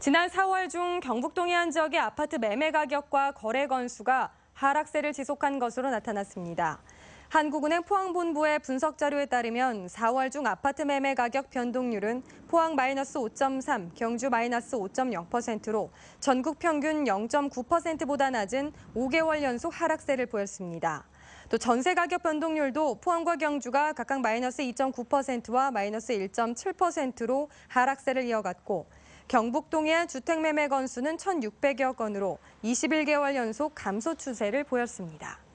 지난 4월 중 경북 동해안 지역의 아파트 매매 가격과 거래 건수가 하락세를 지속한 것으로 나타났습니다. 한국은행 포항본부의 분석 자료에 따르면 4월 중 아파트 매매 가격 변동률은 포항 마이너스 5.3, 경주 마이너스 5.0%로 전국 평균 0.9%보다 낮은 5개월 연속 하락세를 보였습니다. 또 전세 가격 변동률도 포항과 경주가 각각 마이너스 2.9%와 마이너스 1.7%로 하락세를 이어갔고 경북동해안 주택 매매 건수는 1,600여 건으로 21개월 연속 감소 추세를 보였습니다.